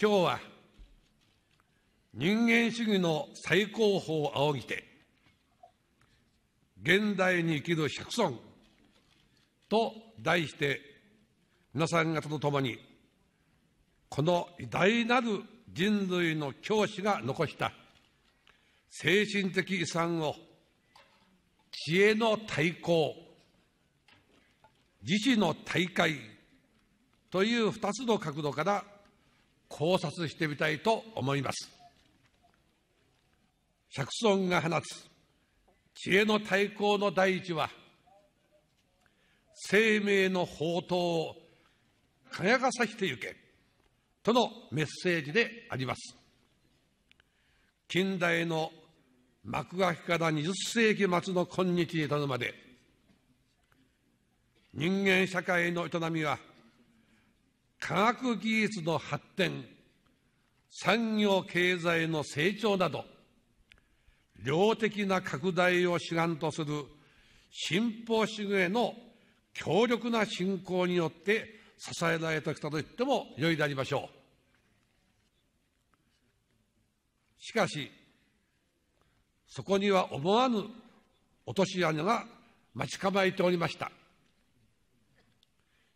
今日は人間主義の最高峰を仰ぎて現代に生きる釈尊と題して皆さん方と共にこの偉大なる人類の教師が残した精神的遺産を知恵の対抗自死の大会という二つの角度から考察してみたいと思います。釈尊が放つ知恵の対抗の第一は、生命の宝刀を輝かさしてゆけ、とのメッセージであります。近代の幕開きから20世紀末の今日に至るまで、人間社会の営みは、科学技術の発展、産業経済の成長など、量的な拡大を主眼とする新法主義への強力な振興によって支えられてきたと言ってもよいでありましょう。しかし、そこには思わぬ落とし穴が待ち構えておりました。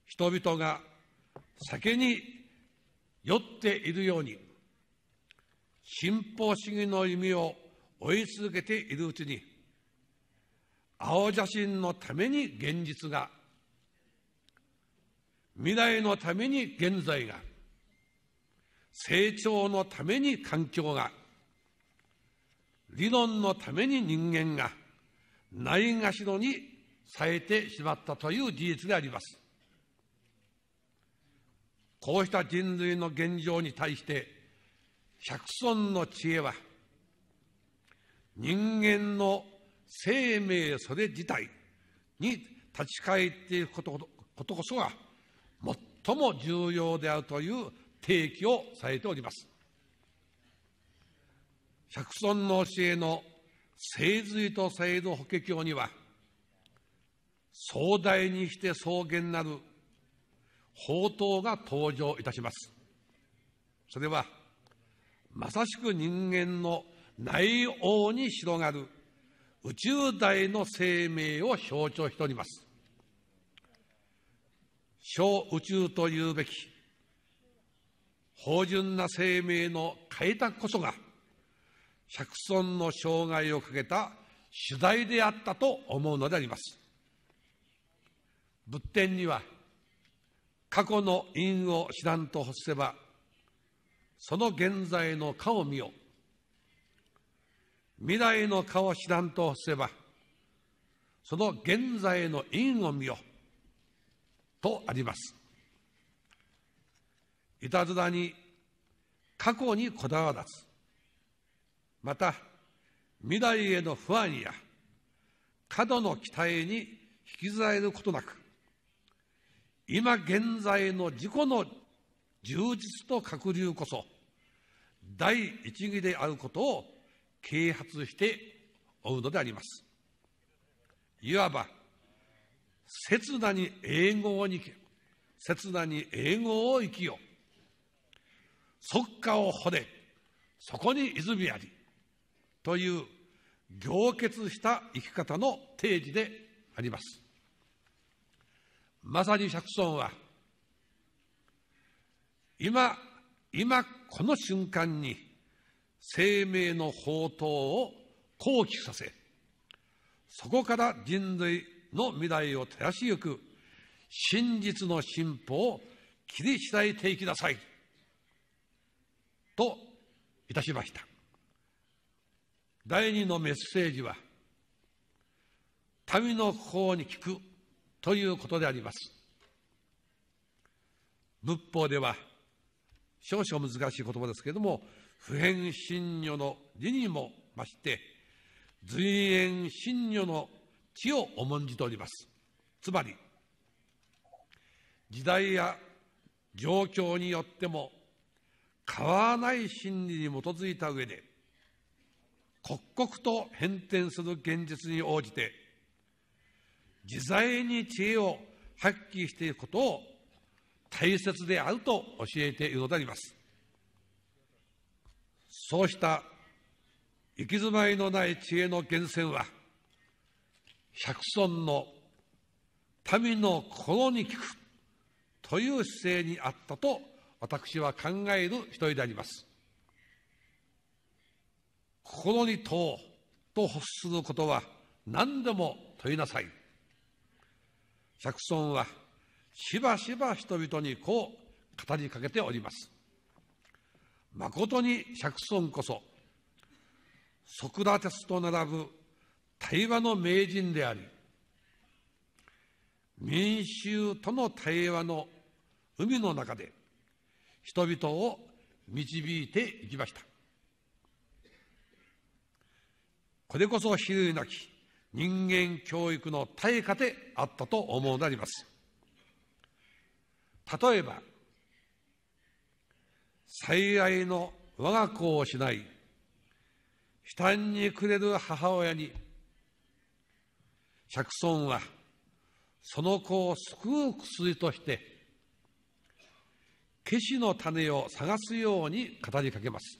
人々が酒に酔っているように、信奉主義の弓を追い続けているうちに、青写真のために現実が、未来のために現在が、成長のために環境が、理論のために人間が、ないがしろにされてしまったという事実であります。こうした人類の現状に対して、釈尊の知恵は、人間の生命それ自体に立ち返っていくことことこそが、最も重要であるという提起をされております。釈尊の教えの聖髄と聖る法華経には、壮大にして草原なる宝刀が登場いたします。それは、まさしく人間の内王に広がる宇宙大の生命を象徴しております。小宇宙というべき、芳醇な生命の開拓こそが、釈尊の生涯をかけた主題であったと思うのであります。仏典には、過去の因を知らんと欲せばその現在の顔を見よ未来の顔を知らんと欲せばその現在の因を見よとありますいたずらに過去にこだわらずまた未来への不安や過度の期待に引きずられることなく今現在の自己の充実と隔流こそ第一義であることを啓発しておうのでありますいわば刹那に英語をに刹那に英語を生きよ即下を掘れそこに泉ありという凝結した生き方の定義でありますまさに釈尊は今今この瞬間に生命の宝刀を好奇させそこから人類の未来を照らしゆく真実の進歩を切り開いていきなさいといたしました第二のメッセージは民の心に聞くということであります。仏法では、少々難しい言葉ですけれども、普遍信如の理にも増して、随縁信如の地を重んじております。つまり、時代や状況によっても変わらない真理に基づいた上で刻々と変転する現実に応じて自在に知恵を発揮していくことを大切であると教えているのであります。そうした行き詰まりのない知恵の源泉は、百尊の民の心に聞くという姿勢にあったと私は考える一人であります。心に問おうと欲することは何でも問いなさい。釈尊はしばしば人々にこう語りかけております。まことに釈尊こそソクラテスと並ぶ対話の名人であり民衆との対話の海の中で人々を導いていきましたこれこそ比類なき人間教育の対価であったと思うなります例えば最愛の我が子を失い悲嘆に暮れる母親に釈尊はその子を救う薬として消しの種を探すように語りかけます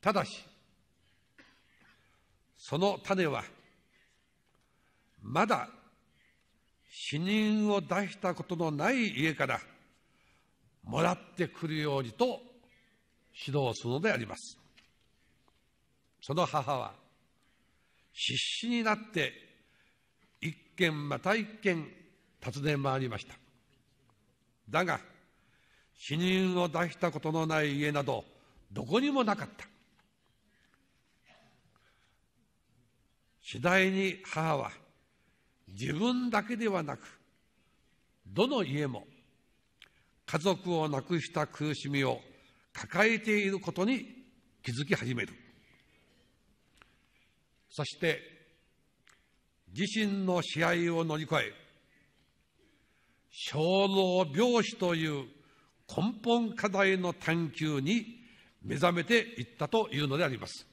ただしその種は、まだ死人を出したことのない家からもらってくるようにと指導するのであります。その母は必死になって一軒また一軒訪ね回りました。だが死人を出したことのない家などどこにもなかった。次第に母は自分だけではなくどの家も家族を亡くした苦しみを抱えていることに気づき始めるそして自身の試合を乗り越え小老病死という根本課題の探求に目覚めていったというのであります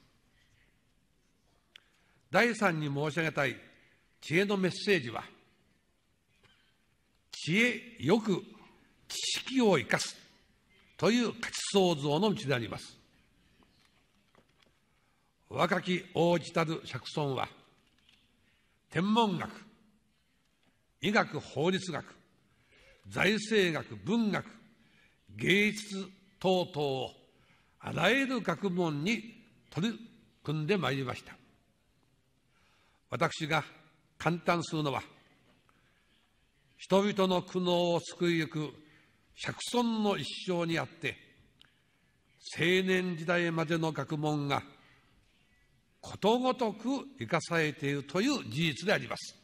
第三に申し上げたい知恵のメッセージは、知恵よく知識を生かすという価値創造の道であります。若き王子たる釈尊は、天文学、医学法律学、財政学、文学、芸術等々をあらゆる学問に取り組んでまいりました。私が感嘆するのは、人々の苦悩を救いゆく釈尊の一生にあって、青年時代までの学問がことごとく生かされているという事実であります。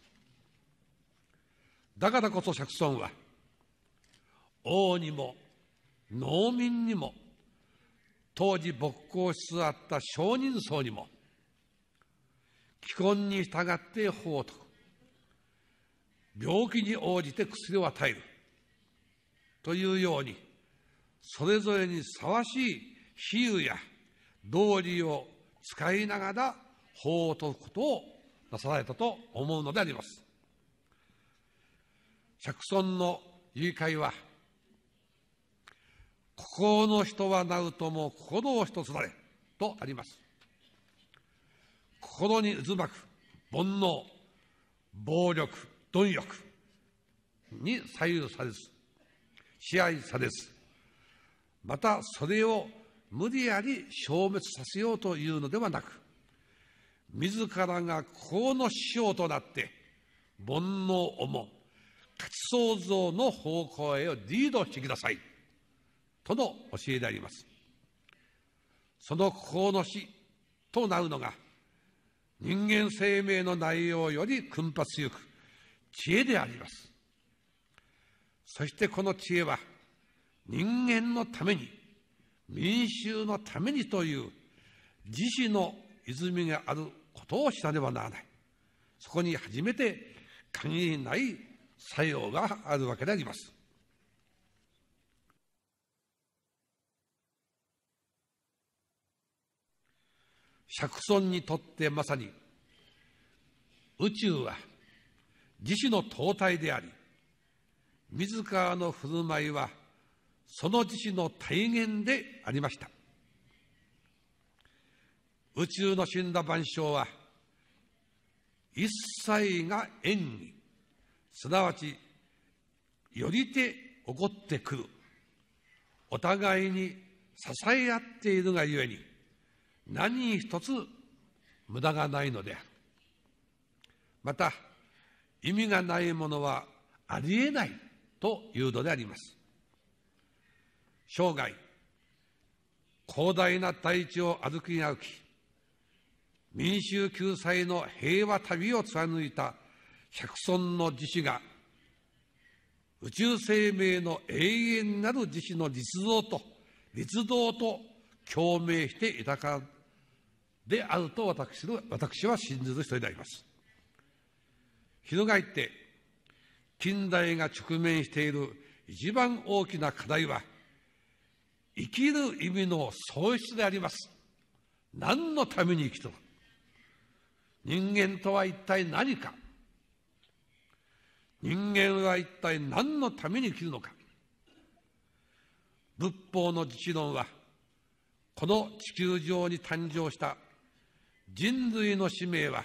だからこそ釈尊は、王にも農民にも、当時牧興しつつあった商人層にも、既婚に従って法を解く病気に応じて薬を与えるというようにそれぞれにふさわしい比喩や道理を使いながら法を解くことをなさられたと思うのであります。釈尊の言い換えは、心の人はなうとも心を一つなれとあります。心に渦巻く煩悩、暴力、貪欲に左右されず、支配されず、またそれを無理やり消滅させようというのではなく、自らが功の師匠となって、煩悩をも価値創造の方向へをリードしてください。との教えであります。その功の師となるのが、人間生命の内容より群発よく知恵であります。そしてこの知恵は人間のために、民衆のためにという自死の泉があることをなければならない。そこに初めて限りない作用があるわけであります。釈尊にとってまさに宇宙は自死の灯体であり自らの振る舞いはその自主の体現でありました宇宙の死んだ万象は一切が縁にすなわちよりて起こってくるお互いに支え合っているがゆえに何一つ無駄がないのである。また、意味がないものはありえないというのであります。生涯、広大な大地を歩き歩き、民衆救済の平和旅を貫いた百尊の自死が、宇宙生命の永遠なる自死の実像と、立像と共鳴していたからであると私の私は信じる人になります。翻って近代が直面している一番大きな課題は生きる意味の喪失であります。何のために生きとる人間とは一体何か人間は一体何のために生きるのか仏法の自治論はこの地球上に誕生した人類の使命は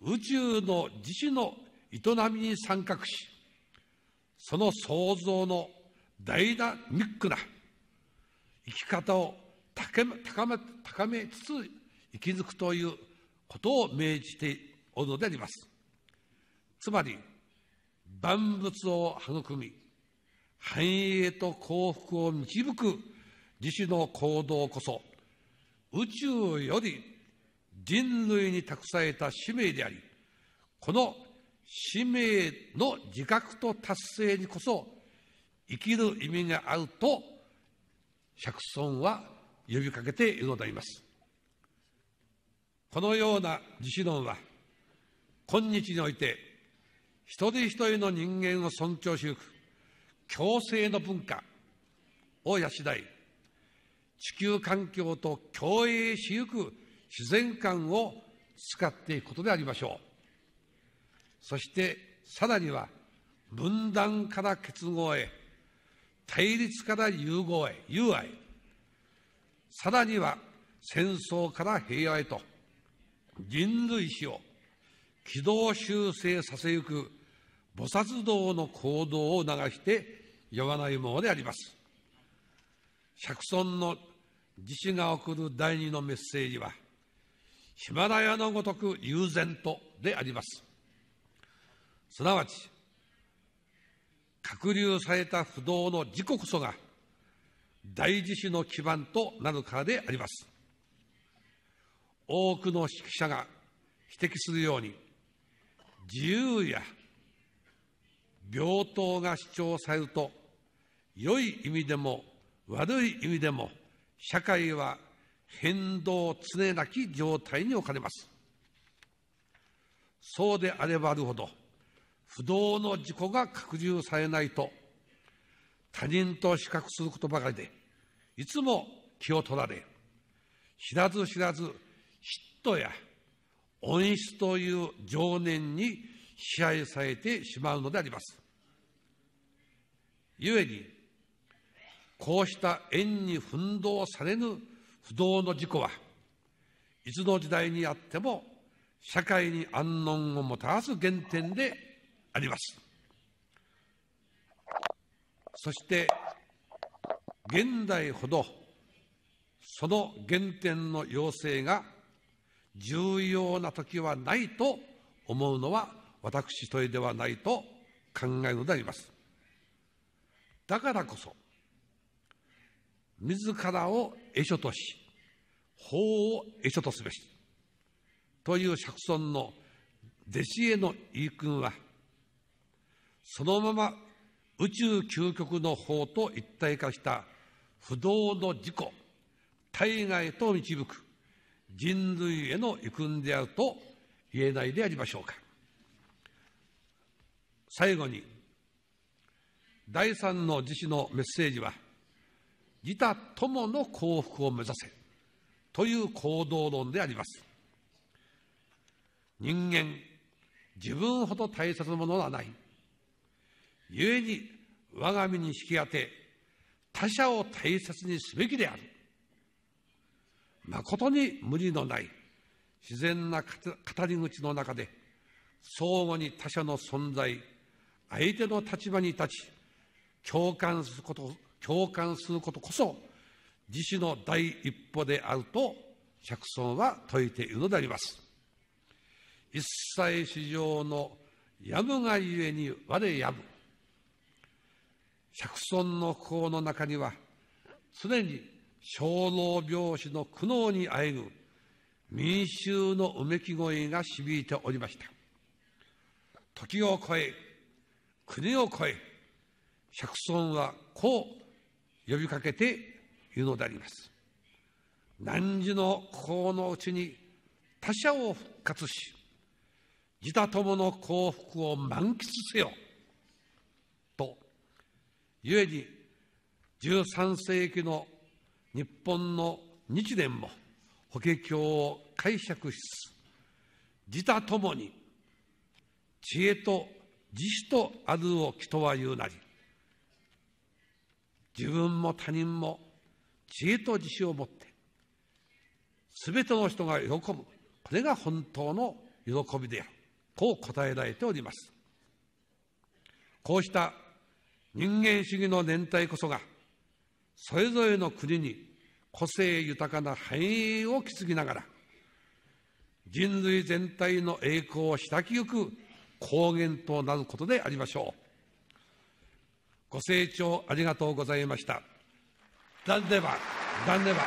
宇宙の自主の営みに参画し、その創造のダイナミックな生き方を高め高め高めつつ生きづくということを命じておるのであります。つまり、万物を育み、繁栄と幸福を導く自主の行動こそ、宇宙より人類に託された使命であり、この使命の自覚と達成にこそ生きる意味があると釈尊は呼びかけているのであります。このような自主論は今日において一人一人の人間を尊重しゆく共生の文化を養い地球環境と共栄しゆく自然観を使っていくことでありましょうそしてさらには分断から結合へ対立から融合へ友愛さらには戦争から平和へと人類史を軌道修正させゆく菩薩道の行動を流して呼ばないものであります。釈尊の自死が送る第二のメッセージはヒマラヤのごとく悠然とであります。すなわち、隔離された不動の自己こそが、大自主の基盤となるからであります。多くの指揮者が指摘するように、自由や平等が主張されると、良い意味でも悪い意味でも、社会は変動常なき状態に置かれます。そうであればあるほど、不動の自己が拡充されないと、他人と比較することばかりで、いつも気を取られ、知らず知らず、嫉妬や恩室という情念に支配されてしまうのであります。故に、こうした縁に奮闘されぬ不動の事故はいつの時代にあっても社会に安穏をもたらす原点でありますそして現代ほどその原点の要請が重要な時はないと思うのは私一人ではないと考えるのでありますだからこそ自らを絵書とし、法を絵書とすべし。という釈尊の弟子への言い訓は、そのまま宇宙究極の法と一体化した不動の自己、大外と導く人類へのく訓であると言えないでありましょうか。最後に、第三の自死のメッセージは、自他共の幸福を目指せという行動論であります。人間、自分ほど大切なものはない。故に我が身に引き当て、他者を大切にすべきである。まことに無理のない自然な語り口の中で、相互に他者の存在、相手の立場に立ち、共感すること共感することこそ自死の第一歩であると釈尊は説いているのであります一切史上のやむがゆえに我やむ釈尊の心の中には常に小老病死の苦悩にあえぐ民衆のうめき声が響いておりました時を超え国を超え釈尊はこう呼びかけて言うのであります。汝の功のうちに他者を復活し、自他共の幸福を満喫せよ。と、故に13世紀の日本の日蓮も法華経を解釈しつつ、自他共に知恵と慈悲とあるを人は言うなり、自分も他人も知恵と自信を持って全ての人が喜ぶこれが本当の喜びであるこう答えられておりますこうした人間主義の年代こそがそれぞれの国に個性豊かな繁栄を築きながら人類全体の栄光を下きゆく高原となることでありましょう。ご清聴ありがとうございました。残念は、残念は。